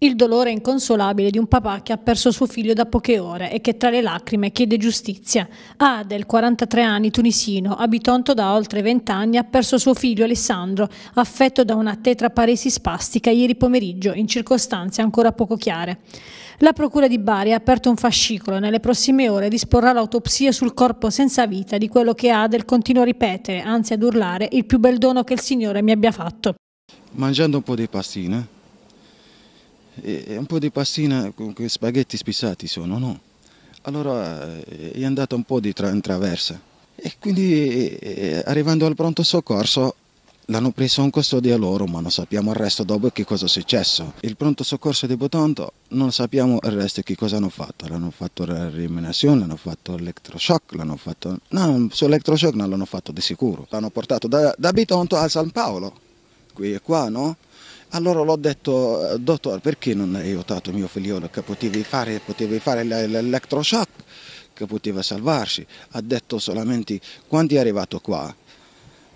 Il dolore inconsolabile di un papà che ha perso suo figlio da poche ore e che tra le lacrime chiede giustizia. Adel, ah, 43 anni, tunisino, abitonto da oltre 20 anni, ha perso suo figlio Alessandro, affetto da una tetraparesi spastica ieri pomeriggio, in circostanze ancora poco chiare. La Procura di Bari ha aperto un fascicolo e nelle prossime ore disporrà l'autopsia sul corpo senza vita di quello che Adel continua a ripetere, anzi ad urlare, il più bel dono che il Signore mi abbia fatto. Mangiando un po' di pastine e un po' di pastina con quei spaghetti spissati sono, no? Allora eh, è andata un po' di tra in traversa e quindi eh, eh arrivando al pronto soccorso l'hanno preso in custodia loro ma non sappiamo il resto dopo che cosa è successo. Il pronto soccorso di Botonto non sappiamo il resto che cosa hanno fatto, l'hanno fatto la riminazione, l'hanno fatto l'elettroshock, l'hanno fatto... No, sull'elettroshock non l'hanno fatto di sicuro, l'hanno portato da, da Bitonto a San Paolo, qui e qua, no? Allora l'ho detto, eh, dottore, perché non hai aiutato mio figliolo che potevi fare, potevi fare l'elettroshock che poteva salvarci? Ha detto solamente, quando è arrivato qua,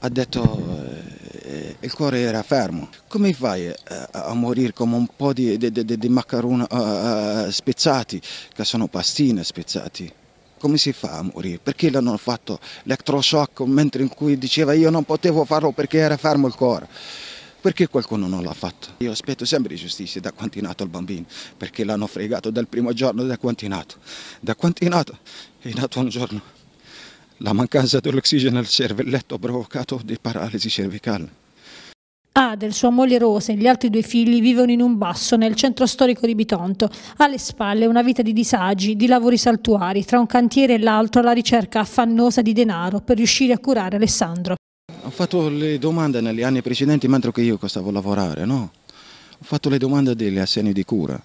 ha detto eh, il cuore era fermo. Come fai eh, a morire come un po' di, di, di, di macaroni eh, eh spezzati, che sono pastine spezzati? Come si fa a morire? Perché l'hanno fatto electroshock mentre in cui diceva io non potevo farlo perché era fermo il cuore? perché qualcuno non l'ha fatto? Io aspetto sempre giustizia da quanto è nato il bambino, perché l'hanno fregato dal primo giorno da quanto è nato. Da quanto è nato? È nato un giorno. La mancanza dell'ossigeno al cervelletto ha provocato dei paralisi cervicali. Adel, ah, sua moglie Rosa e gli altri due figli vivono in un basso nel centro storico di Bitonto. Alle spalle una vita di disagi, di lavori saltuari, tra un cantiere e l'altro la ricerca affannosa di denaro per riuscire a curare Alessandro fatto le domande negli anni precedenti mentre che io stavo a lavorare, no? Ho fatto le domande degli assegni di cura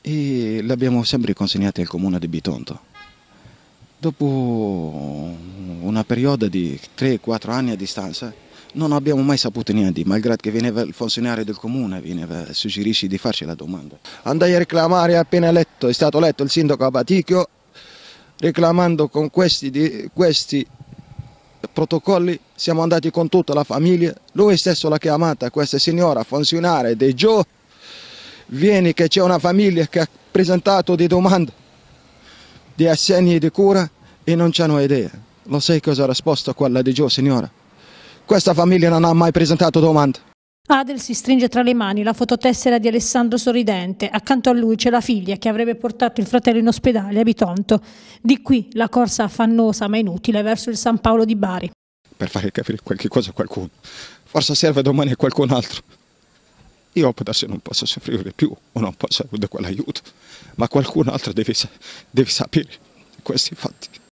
e le abbiamo sempre consegnate al comune di Bitonto. Dopo una periodo di 3-4 anni a distanza non abbiamo mai saputo niente, malgrado che veniva il funzionario del comune e suggerisce di farci la domanda. Andai a reclamare appena letto, è stato letto il sindaco Abaticchio reclamando con questi, di, questi protocolli, siamo andati con tutta la famiglia, lui stesso l'ha chiamata, questa signora funzionare, di Gio, vieni che c'è una famiglia che ha presentato di domande di assegni di cura e non c'hanno idea. Lo sai cosa ha risposto quella di Gio, signora? Questa famiglia non ha mai presentato domande. Adel si stringe tra le mani la fototessera di Alessandro Sorridente. Accanto a lui c'è la figlia che avrebbe portato il fratello in ospedale a Bitonto. Di qui la corsa affannosa ma inutile verso il San Paolo di Bari. Per fare capire qualche cosa a qualcuno. Forse serve domani a qualcun altro. Io opto se non posso soffrire più o non posso avere quell'aiuto, ma qualcun altro deve, deve sapere questi fatti.